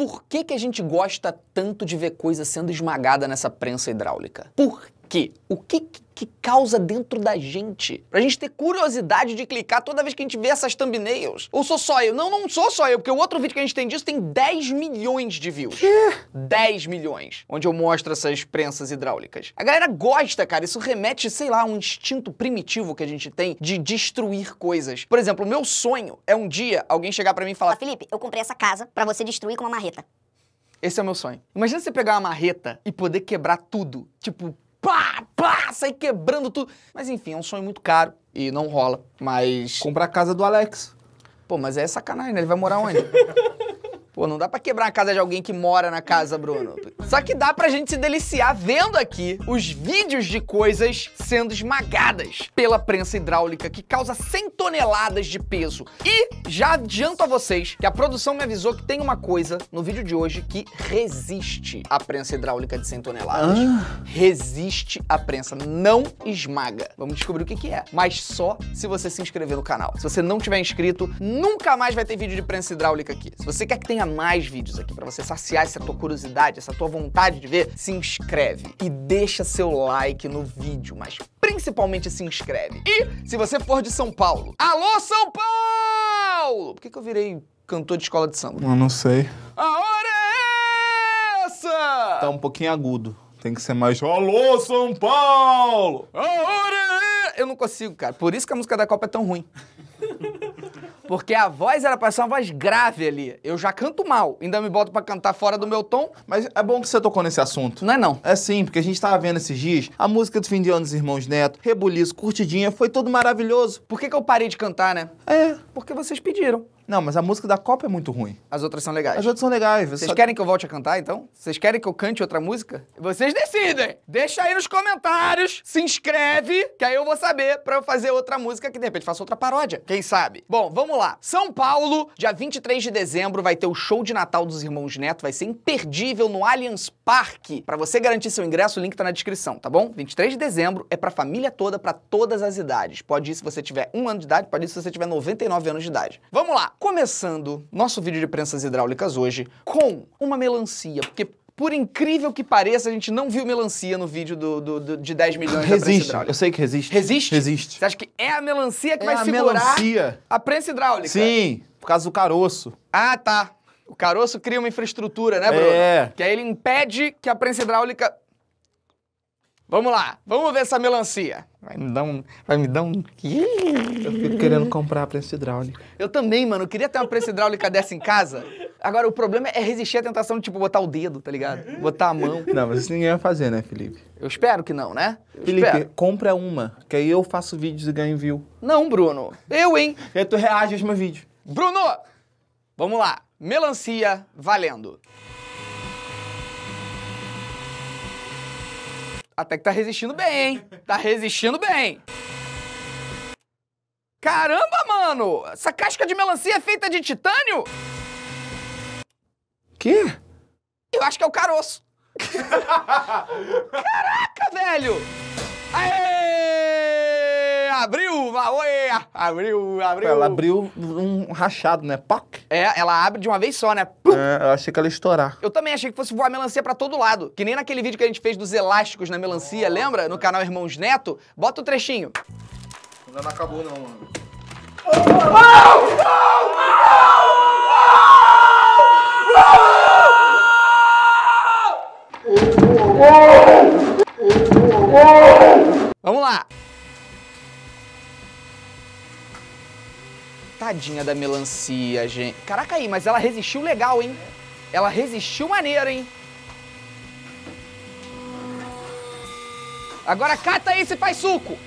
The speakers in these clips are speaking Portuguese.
Por que, que a gente gosta tanto de ver coisa sendo esmagada nessa prensa hidráulica? Por o que, que causa dentro da gente. Pra gente ter curiosidade de clicar toda vez que a gente vê essas thumbnails. Ou sou só eu? Não, não sou só eu, porque o outro vídeo que a gente tem disso tem 10 milhões de views. Que? 10 milhões. Onde eu mostro essas prensas hidráulicas. A galera gosta, cara. Isso remete, sei lá, a um instinto primitivo que a gente tem de destruir coisas. Por exemplo, o meu sonho é um dia alguém chegar para mim e falar: Felipe, eu comprei essa casa para você destruir com uma marreta. Esse é o meu sonho. Imagina você pegar uma marreta e poder quebrar tudo. Tipo, plá, sair quebrando tudo. Mas enfim, é um sonho muito caro e não rola. Mas. Comprar a casa do Alex. Pô, mas é sacanagem, né? Ele vai morar onde? Pô, não dá pra quebrar a casa de alguém que mora na casa, Bruno. Só que dá pra gente se deliciar vendo aqui os vídeos de coisas sendo esmagadas pela prensa hidráulica que causa 100 toneladas de peso. E já adianto a vocês que a produção me avisou que tem uma coisa no vídeo de hoje que resiste à prensa hidráulica de 100 toneladas. Ah. Resiste à prensa, não esmaga. Vamos descobrir o que, que é. Mas só se você se inscrever no canal. Se você não tiver inscrito, nunca mais vai ter vídeo de prensa hidráulica aqui. Se você quer que tenha mais vídeos aqui para você saciar essa tua curiosidade, essa tua vontade de ver, se inscreve e deixa seu like no vídeo, mas principalmente se inscreve. E se você for de São Paulo, alô São Paulo! Por que, que eu virei cantor de escola de samba? Eu não sei. A hora é essa! Tá um pouquinho agudo. Tem que ser mais. Alô São Paulo! A hora é... Eu não consigo, cara. Por isso que a música da Copa é tão ruim. Porque a voz era pra ser uma voz grave ali. Eu já canto mal, ainda me boto pra cantar fora do meu tom. Mas é bom que você tocou nesse assunto. Não é não. É sim, porque a gente tava vendo esses dias a música do fim de ano dos Irmãos Neto, Rebuliço, Curtidinha, foi tudo maravilhoso. Por que, que eu parei de cantar, né? É. Porque vocês pediram. Não, mas a música da Copa é muito ruim. As outras são legais. As outras são legais. É Vocês só... querem que eu volte a cantar, então? Vocês querem que eu cante outra música? Vocês decidem! Deixa aí nos comentários, se inscreve, que aí eu vou saber pra eu fazer outra música que de repente faça outra paródia. Quem sabe? Bom, vamos lá. São Paulo, dia 23 de dezembro, vai ter o show de Natal dos Irmãos Neto, vai ser imperdível no Allianz Parque. Para você garantir seu ingresso, o link tá na descrição, tá bom? 23 de dezembro é pra família toda, para todas as idades. Pode ir se você tiver um ano de idade, pode ir se você tiver 99 anos de idade. Vamos lá! começando nosso vídeo de prensas hidráulicas hoje com uma melancia, porque por incrível que pareça, a gente não viu melancia no vídeo do, do, do de 10 milhões resiste. da Resiste, Eu sei que resiste. Resiste? Resiste. Você acha que é a melancia que é vai a segurar melancia. a prensa hidráulica? Sim, por causa do caroço. Ah, tá. O caroço cria uma infraestrutura, né, Bruno? É. Que aí ele impede que a prensa hidráulica Vamos lá, vamos ver essa melancia. Vai me dar um. Vai me dar um. Eu fico querendo comprar a prensa hidráulica. Eu também, mano. Eu queria ter uma prensa hidráulica dessa em casa. Agora, o problema é resistir à tentação de, tipo, botar o dedo, tá ligado? Botar a mão. Não, mas isso ninguém vai fazer, né, Felipe? Eu espero que não, né? Eu Felipe, espero. compra uma, que aí eu faço vídeos e ganho view. Não, Bruno. Eu, hein? E tu reage aos meus vídeos. Bruno! Vamos lá. Melancia valendo. Até que tá resistindo bem, hein? Tá resistindo bem. Caramba, mano! Essa casca de melancia é feita de titânio? Que? Eu acho que é o caroço. Caraca, velho! Aê! abriu, Maoê! Abriu, abriu. Ela abriu um rachado, né? Pac. É, ela abre de uma vez só, né? É, eu achei que ela ia estourar. Eu também achei que fosse voar melancia para todo lado. Que nem naquele vídeo que a gente fez dos elásticos na melancia, lembra? No canal Irmãos Neto. Bota o um trechinho. Ainda não acabou, não, mano. Não! Vamos lá! Tadinha da melancia, gente. Caraca aí, mas ela resistiu legal, hein? Ela resistiu maneiro, hein? Agora cata esse e faz suco!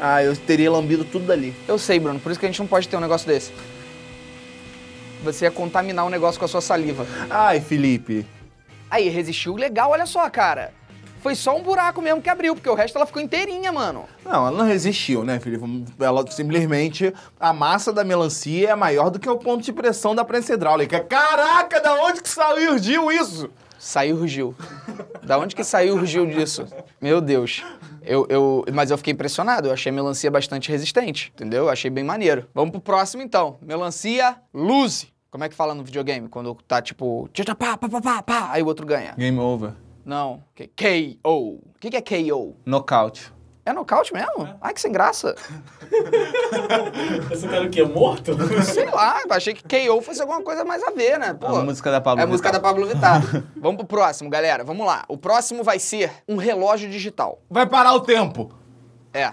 Ah, eu teria lambido tudo dali. Eu sei, Bruno. Por isso que a gente não pode ter um negócio desse. Você ia contaminar o um negócio com a sua saliva. Ai, Felipe. Aí, resistiu legal, olha só, cara. Foi só um buraco mesmo que abriu, porque o resto ela ficou inteirinha, mano. Não, ela não resistiu, né, filho? Ela simplesmente. A massa da melancia é maior do que o ponto de pressão da prensa hidráulica. Caraca, da onde que saiu Gil isso? Saiu Gil. da onde que saiu Gil disso? Meu Deus. Eu, eu, mas eu fiquei impressionado, eu achei a melancia bastante resistente, entendeu? Eu achei bem maneiro. Vamos pro próximo então. Melancia Lose. Como é que fala no videogame? Quando tá tipo. Pá, pá, pá, pá, pá, aí o outro ganha. Game over. Não. KO. O que, que é KO? Nocaute. É nocaute mesmo? É. Ai, que sem graça. Você quer tá o quê? Morto? Sei lá, achei que KO fosse alguma coisa mais a ver, né? Pô, a música da Pablo É a Vittar. música da Pablo Vittar. Vamos pro próximo, galera. Vamos lá. O próximo vai ser um relógio digital. Vai parar o tempo. É.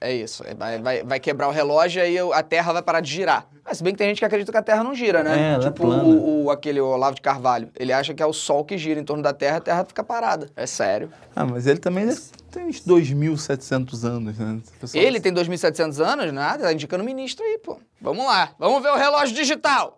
É isso. Vai, vai, vai quebrar o relógio e a Terra vai parar de girar. Ah, se bem que tem gente que acredita que a Terra não gira, né? É, é tipo é o, o, aquele Olavo de Carvalho. Ele acha que é o Sol que gira em torno da Terra, a Terra fica parada. É sério. Ah, mas ele também é... tem uns 2.700 anos, né? Pessoal... Ele tem 2.700 anos? Nada, tá indicando ministro aí, pô. Vamos lá, vamos ver o relógio digital.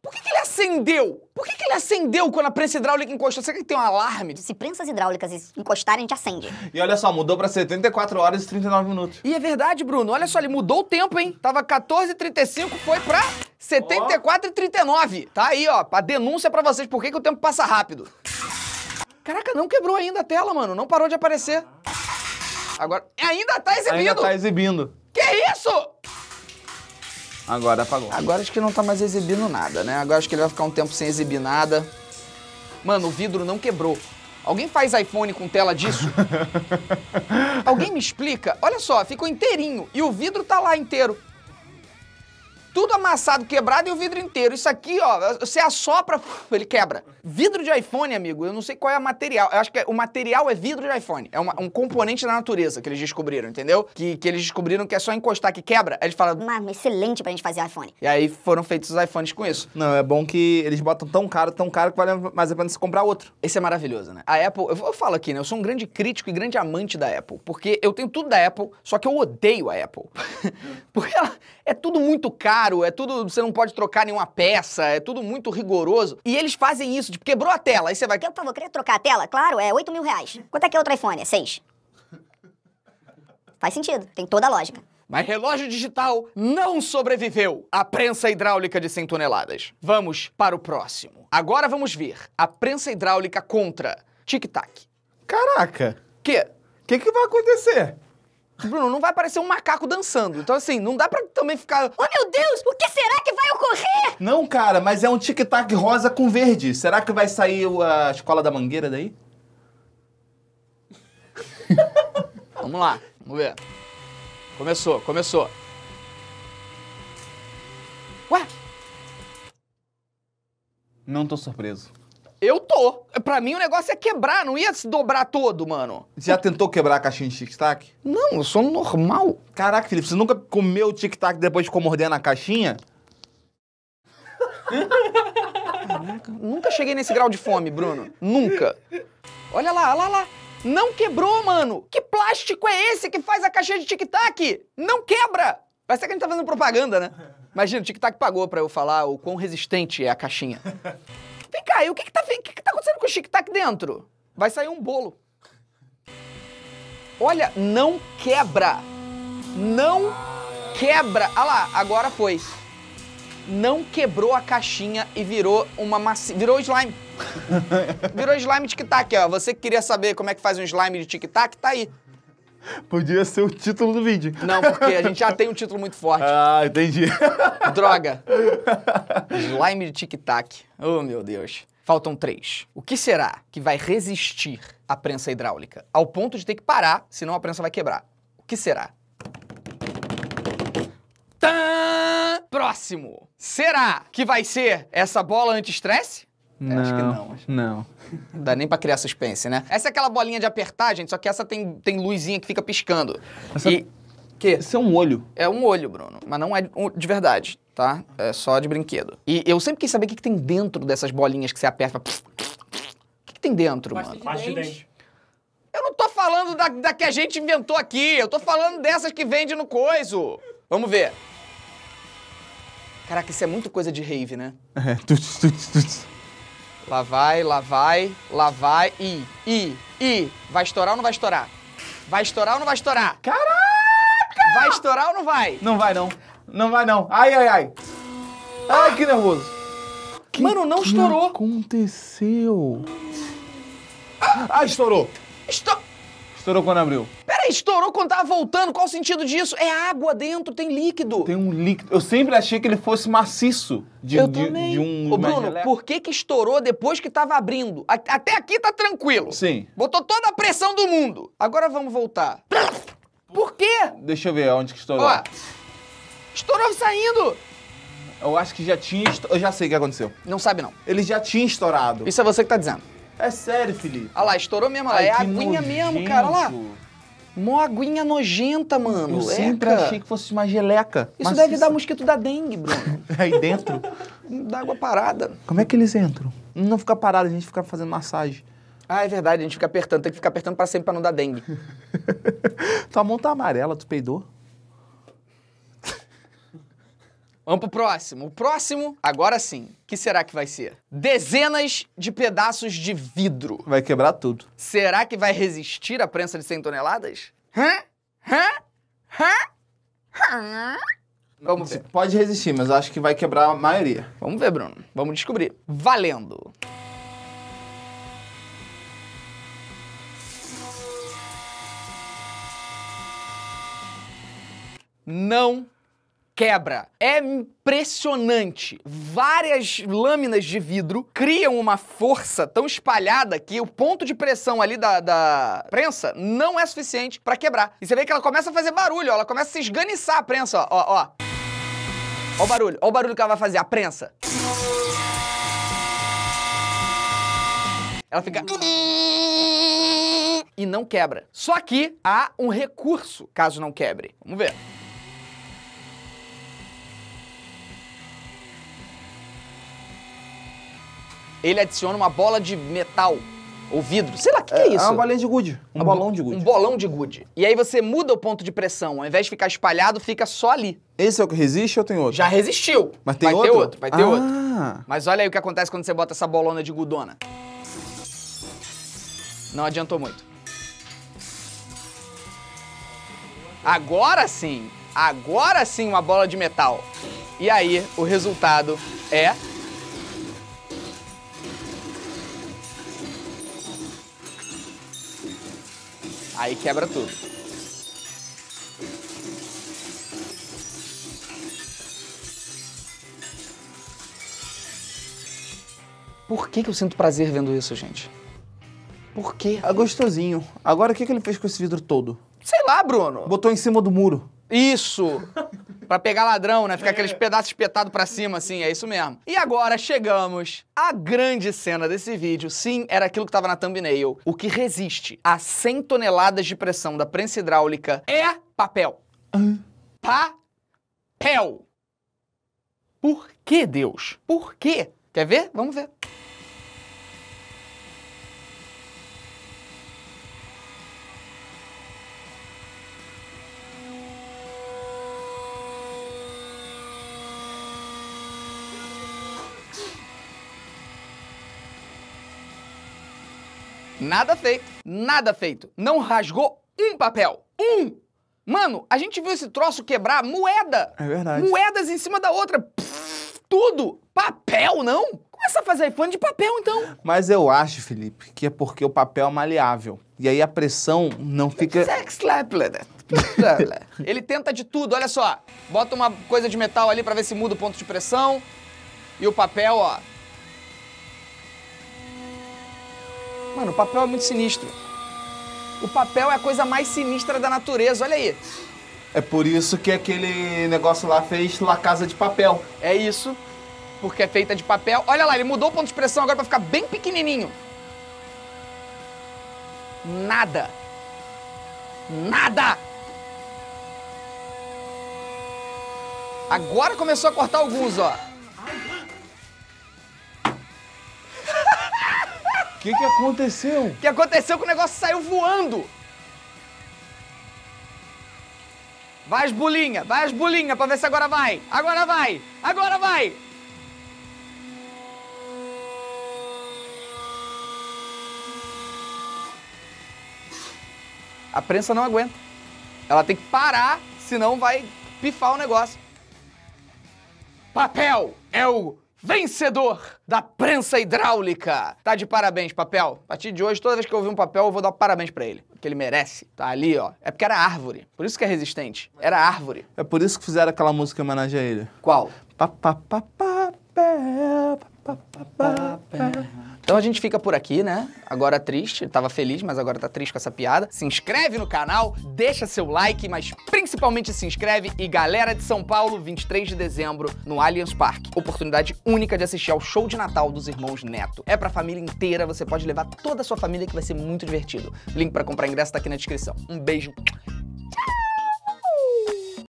Por que, que ele acendeu? Por que, que ele acendeu quando a prensa hidráulica encostou? Será que tem um alarme? Se prensas hidráulicas encostarem, gente acende. E olha só, mudou pra 74 horas e 39 minutos. E é verdade, Bruno. Olha só, ele mudou o tempo, hein? Tava 14h35, foi pra 74 e 39. Tá aí, ó. A denúncia pra vocês. Por que, que o tempo passa rápido? Caraca, não quebrou ainda a tela, mano. Não parou de aparecer. Agora, ainda tá exibindo. Ainda tá exibindo. Que isso? Agora apagou. Agora acho que não tá mais exibindo nada, né? Agora acho que ele vai ficar um tempo sem exibir nada. Mano, o vidro não quebrou. Alguém faz iPhone com tela disso? Alguém me explica? Olha só, ficou inteirinho e o vidro tá lá inteiro tudo amassado, quebrado e o vidro inteiro. Isso aqui, ó, você assopra, ele quebra. Vidro de iPhone, amigo, eu não sei qual é o material. Eu acho que é, o material é vidro de iPhone. É uma, um componente da natureza que eles descobriram, entendeu? Que, que eles descobriram que é só encostar que quebra. Aí eles falam, uma excelente pra gente fazer iPhone. E aí foram feitos os iPhones com isso. Não, é bom que eles botam tão caro, tão caro que vale mais a pena se comprar outro. Esse é maravilhoso, né? A Apple, eu, eu falo aqui, né? Eu sou um grande crítico e grande amante da Apple, porque eu tenho tudo da Apple, só que eu odeio a Apple. porque ela é tudo muito caro caro, é tudo, você não pode trocar nenhuma peça, é tudo muito rigoroso. E eles fazem isso, tipo, quebrou a tela, aí você vai... Quer por favor, queria trocar a tela? Claro, é 8 mil reais. Quanto é que é outro iPhone? É 6. Faz sentido, tem toda a lógica. Mas relógio digital não sobreviveu à prensa hidráulica de 100 toneladas. Vamos para o próximo. Agora vamos ver a prensa hidráulica contra tic-tac. Caraca! Que? O que, que vai acontecer? Bruno, não vai aparecer um macaco dançando. Então, assim, não dá pra também ficar. Oh, meu Deus, o que será que vai ocorrer? Não, cara, mas é um tic-tac rosa com verde. Será que vai sair a escola da mangueira daí? Vamos lá, vamos ver. Começou, começou. Ué? Não tô surpreso. Eu tô. Pra mim o negócio é quebrar, não ia se dobrar todo, mano. Você já tentou quebrar a caixinha de tic-tac? Não, eu sou normal. Caraca, Felipe, você nunca comeu tic-tac depois de mordendo na caixinha? nunca cheguei nesse grau de fome, Bruno. Nunca. Olha lá, olha lá, lá. Não quebrou, mano! Que plástico é esse que faz a caixinha de tic-tac? Não quebra! Parece que a gente tá fazendo propaganda, né? Imagina, o tic-tac pagou pra eu falar o quão resistente é a caixinha. Vem cá, e o que que tá, que que tá acontecendo com o tic-tac tá dentro? Vai sair um bolo. Olha, não quebra. Não quebra. Ah lá, agora foi. Não quebrou a caixinha e virou uma massa, Virou slime. Virou slime tic-tac, ó. Você que queria saber como é que faz um slime de tic-tac, tá aí. Podia ser o título do vídeo. Não, porque a gente já tem um título muito forte. Ah, entendi. Droga. Slime de tic-tac. Oh, meu Deus. Faltam três. O que será que vai resistir à prensa hidráulica? Ao ponto de ter que parar, senão a prensa vai quebrar. O que será? Tã! Próximo. Será que vai ser essa bola anti-estresse? Não, acho que não. Acho... Não. Não dá nem pra criar suspense, né? Essa é aquela bolinha de apertar, gente, só que essa tem, tem luzinha que fica piscando. Essa... E... Que? Isso é um olho. É um olho, Bruno. Mas não é de verdade, tá? É só de brinquedo. E eu sempre quis saber o que, que tem dentro dessas bolinhas que você aperta. O que, que tem dentro, Pasta mano? Pasta de dente. Eu não tô falando da, da que a gente inventou aqui. Eu tô falando dessas que vende no coiso. Vamos ver. Caraca, isso é muito coisa de rave, né? É, tuts, tuts, tuts. Lá vai, lá vai, lá vai. I, I, I. Vai estourar ou não vai estourar? Vai estourar ou não vai estourar? Caraca! Vai estourar ou não vai? Não vai não. Não vai não. Ai, ai, ai. Ai, que nervoso. Que Mano, não que estourou. aconteceu? Ah, estourou. Estou... Estourou quando abriu estourou quando tava voltando. Qual o sentido disso? É água dentro, tem líquido. Tem um líquido. Eu sempre achei que ele fosse maciço de, eu de, também. de um. Ô, Bruno, por que que estourou depois que tava abrindo? A, até aqui tá tranquilo. Sim. Botou toda a pressão do mundo. Agora vamos voltar. Por quê? Deixa eu ver onde que estourou. Ó, estourou saindo. Eu acho que já tinha. Eu já sei o que aconteceu. Não sabe, não. Ele já tinha estourado. Isso é você que tá dizendo. É sério, Felipe. Olha lá, estourou mesmo. Ai, é aguinha nojento. mesmo, cara. Olha lá. Mó aguinha nojenta, mano. Eu sempre achei que fosse uma geleca. Isso deve isso... dar mosquito da dengue, Bruno. Aí dentro? da água parada. Como é que eles entram? Não ficar parado, a gente fica fazendo massagem. Ah, é verdade, a gente fica apertando. Tem que ficar apertando para sempre para não dar dengue. Tua mão tá amarela, tu peidou? Vamos pro próximo. O próximo, agora sim, que será que vai ser? Dezenas de pedaços de vidro. Vai quebrar tudo. Será que vai resistir à prensa de 100 toneladas? Hã? Hã? Hã? Vamos ver. Pode resistir, mas acho que vai quebrar a maioria. Vamos ver, Bruno. Vamos descobrir. Valendo! Não quebra. É impressionante. Várias lâminas de vidro criam uma força tão espalhada que o ponto de pressão ali da, da prensa não é suficiente para quebrar. E você vê que ela começa a fazer barulho, ó, ela começa a se esganiçar a prensa, ó, ó. Ó o barulho, ó o barulho que ela vai fazer, a prensa. Ela fica e não quebra. Só que há um recurso caso não quebre. Vamos ver. ele adiciona uma bola de metal ou vidro. Sei lá, o que, que, é, é, é isso? É uma bolinha de gude. Um, um bolão de gude. Um bolão de gude. E aí você muda o ponto de pressão. Ao invés de ficar espalhado, fica só ali. Esse é o que resiste ou tem outro? Já resistiu. Mas tem vai outro? Vai ter outro, vai ter ah. outro. Mas olha aí o que acontece quando você bota essa bolona de gudona. Não adiantou muito. Agora sim, agora sim uma bola de metal. E aí, o resultado é Aí quebra tudo. Por que, que eu sinto prazer vendo isso, gente? Por quê? É gostosinho. Agora o que, que ele fez com esse vidro todo? Sei lá, Bruno. Botou em cima do muro. Isso! Pra pegar ladrão, né? Ficar aqueles é. pedaços espetados pra cima, assim, é isso mesmo. E agora chegamos à grande cena desse vídeo. Sim, era aquilo que tava na thumbnail. O que resiste a 100 toneladas de pressão da prensa hidráulica é papel. Hum. Papel. Por que, Deus? Por quê? Quer ver? Vamos ver. Nada feito. Nada feito. Não rasgou um papel. Um! Mano, a gente viu esse troço quebrar moeda. É verdade. Moedas em cima da outra. Pff, tudo. Papel, não? Começa a fazer iPhone de papel, então. Mas eu acho, Felipe, que é porque o papel é maleável. E aí a pressão não fica... Sex né? Né? Ele tenta de tudo, olha só. Bota uma coisa de metal ali para ver se muda o ponto de pressão. E o papel, ó, Mano, o papel é muito sinistro. O papel é a coisa mais sinistra da natureza, olha aí. É por isso que aquele negócio lá fez La Casa de Papel. É isso, porque é feita de papel. Olha lá, ele mudou o ponto de expressão agora pra ficar bem pequenininho. Nada. Nada! Agora começou a cortar alguns, ó. O que, que aconteceu? O que aconteceu que o negócio saiu voando. Vai as bolinhas, vai as bolinhas pra ver se agora vai. Agora vai, agora vai. A prensa não aguenta. Ela tem que parar, senão vai pifar o negócio. Papel é o vencedor da prensa hidráulica. Tá de parabéns, papel. A partir de hoje, toda vez que eu ouvir um papel, eu vou dar parabéns para ele. Que ele merece. Tá ali, ó. É porque era árvore. Por isso que é resistente. Era árvore. É por isso que fizeram aquela música em homenagem a ele. Qual? Papapá, papel, então a gente fica por aqui, né? Agora triste, tava feliz, mas agora tá triste com essa piada. Se inscreve no canal, deixa seu like, mas principalmente se inscreve e galera de São Paulo, 23 de dezembro, no Allianz Parque. Oportunidade única de assistir ao show de Natal dos irmãos Neto. É pra família inteira, você pode levar toda a sua família que vai ser muito divertido. Link para comprar ingresso tá aqui na descrição. Um beijo. Tchau!